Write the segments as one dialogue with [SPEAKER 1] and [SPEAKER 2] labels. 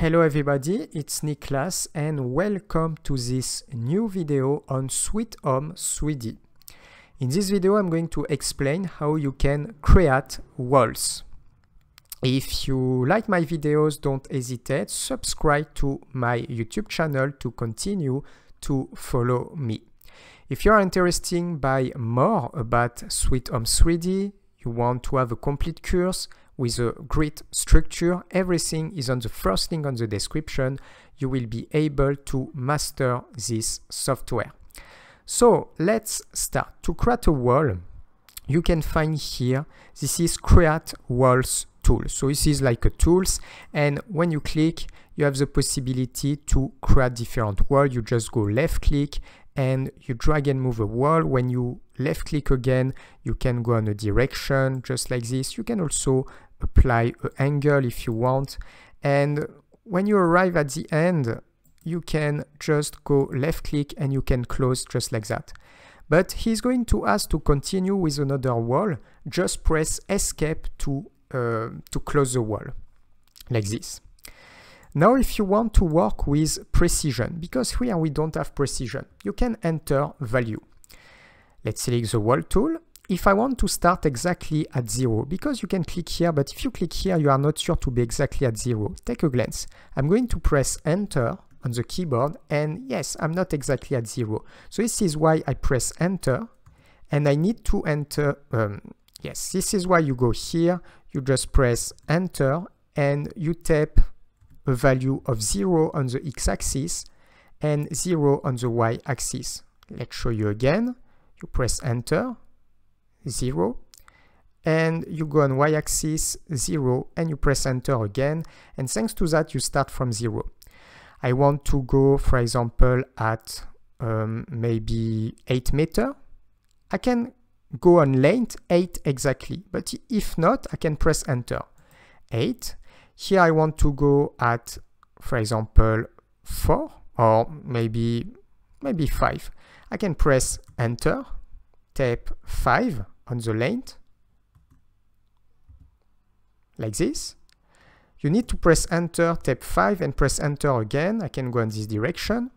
[SPEAKER 1] Hello everybody, it's Niklas and welcome to this new video on Sweet Home 3D. In this video I'm going to explain how you can create walls. If you like my videos, don't hesitate, subscribe to my YouTube channel to continue to follow me. If you are interested by more about Sweet Home 3D, you want to have a complete course with a grid structure, everything is on the first link on the description, you will be able to master this software. So let's start. To create a wall, you can find here, this is create walls tool. So this is like a tools and when you click, you have the possibility to create different wall. You just go left click and you drag and move a wall. When you left click again, you can go on a direction just like this. You can also apply an angle if you want. And when you arrive at the end, you can just go left click and you can close just like that. But he's going to ask to continue with another wall. Just press escape to, uh, to close the wall, like this. Now if you want to work with precision, because here we don't have precision, you can enter value. Let's select the wall tool if I want to start exactly at zero, because you can click here, but if you click here, you are not sure to be exactly at zero. Take a glance. I'm going to press enter on the keyboard and yes, I'm not exactly at zero. So this is why I press enter and I need to enter, um, yes, this is why you go here, you just press enter and you type a value of zero on the x-axis and zero on the y-axis. Let's show you again. You press enter 0 and you go on y-axis 0 and you press enter again and thanks to that you start from 0. I want to go for example at um, maybe 8 meter. I can go on length 8 exactly but if not I can press enter 8. Here I want to go at for example 4 or maybe maybe 5. I can press enter, type 5 on the length, like this. You need to press enter, tab 5 and press enter again. I can go in this direction.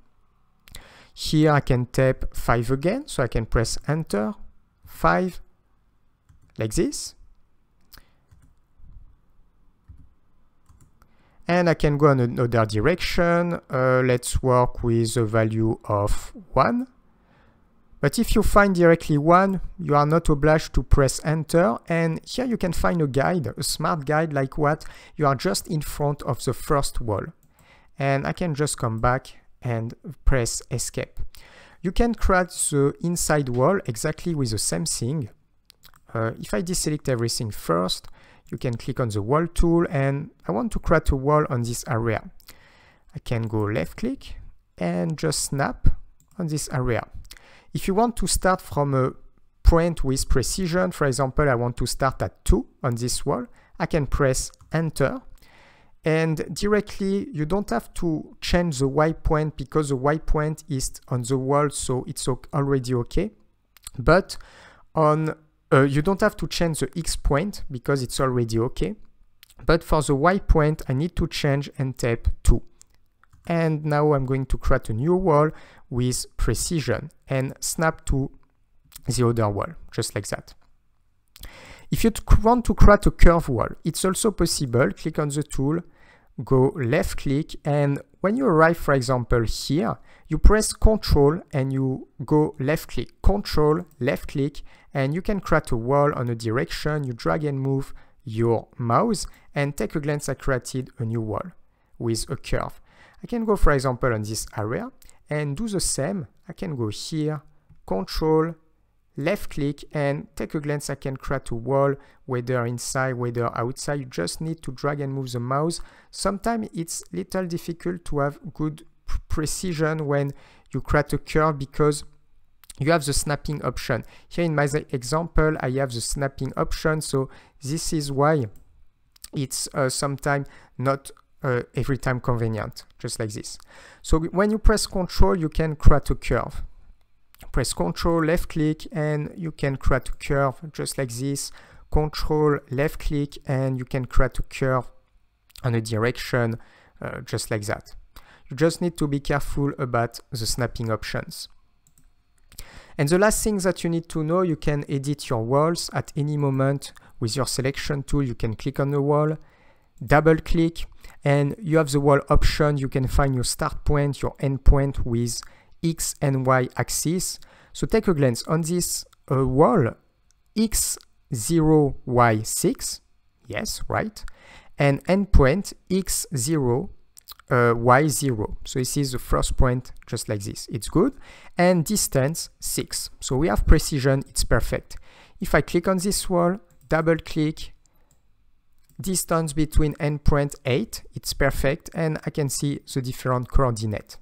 [SPEAKER 1] Here I can tap 5 again, so I can press enter, 5, like this. And I can go in another direction. Uh, let's work with a value of 1. But if you find directly one, you are not obliged to press enter and here you can find a guide, a smart guide like what you are just in front of the first wall. And I can just come back and press escape. You can create the inside wall exactly with the same thing. Uh, if I deselect everything first, you can click on the wall tool and I want to create a wall on this area. I can go left click and just snap on this area. If you want to start from a point with precision, for example, I want to start at 2 on this wall, I can press enter and directly you don't have to change the Y point because the Y point is on the wall so it's already okay but on uh, you don't have to change the X point because it's already okay but for the Y point I need to change and type 2 and now I'm going to create a new wall with precision and snap to the other wall, just like that. If you want to create a curve wall, it's also possible, click on the tool, go left click, and when you arrive, for example, here, you press Control and you go left click, Control, left click, and you can create a wall on a direction, you drag and move your mouse, and take a glance, I created a new wall with a curve. I can go, for example, on this area, and do the same. I can go here, control, left click and take a glance I can create a wall whether inside whether outside you just need to drag and move the mouse sometimes it's little difficult to have good precision when you create a curve because you have the snapping option here in my example I have the snapping option so this is why it's uh, sometimes not uh, every time convenient, just like this. So when you press Control, you can create a curve. Press Control, left click, and you can create a curve just like this. Control, left click, and you can create a curve on a direction uh, just like that. You just need to be careful about the snapping options. And the last thing that you need to know, you can edit your walls at any moment with your selection tool. You can click on the wall double click and you have the wall option. You can find your start point, your end point with X and Y axis. So take a glance on this uh, wall, X0, Y6, yes, right? And endpoint X0, uh, Y0. So this is the first point just like this. It's good. And distance 6. So we have precision, it's perfect. If I click on this wall, double click, distance between endpoint 8, it's perfect, and I can see the different coordinate.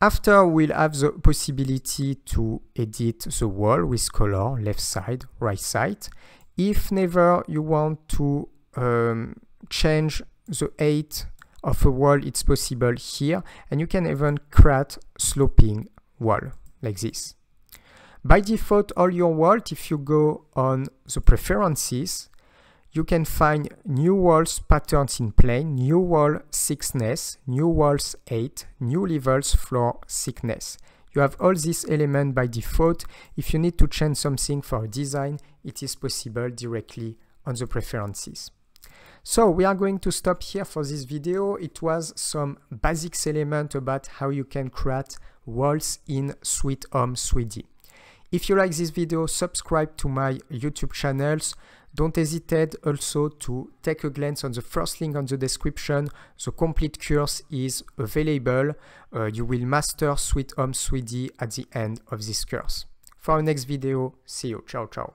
[SPEAKER 1] After we'll have the possibility to edit the wall with color, left side, right side. If never you want to um, change the height of a wall, it's possible here, and you can even create sloping wall, like this. By default, all your wall. if you go on the preferences, you can find new walls patterns in plane, new wall thickness, new walls height, new levels floor thickness. You have all these elements by default. If you need to change something for design, it is possible directly on the preferences. So we are going to stop here for this video. It was some basics element about how you can create walls in Sweet Home 3D. If you like this video, subscribe to my YouTube channels. Don't hesitate also to take a glance on the first link on the description. The complete course is available. Uh, you will master Sweet Home 3D at the end of this course. For our next video, see you. Ciao, ciao.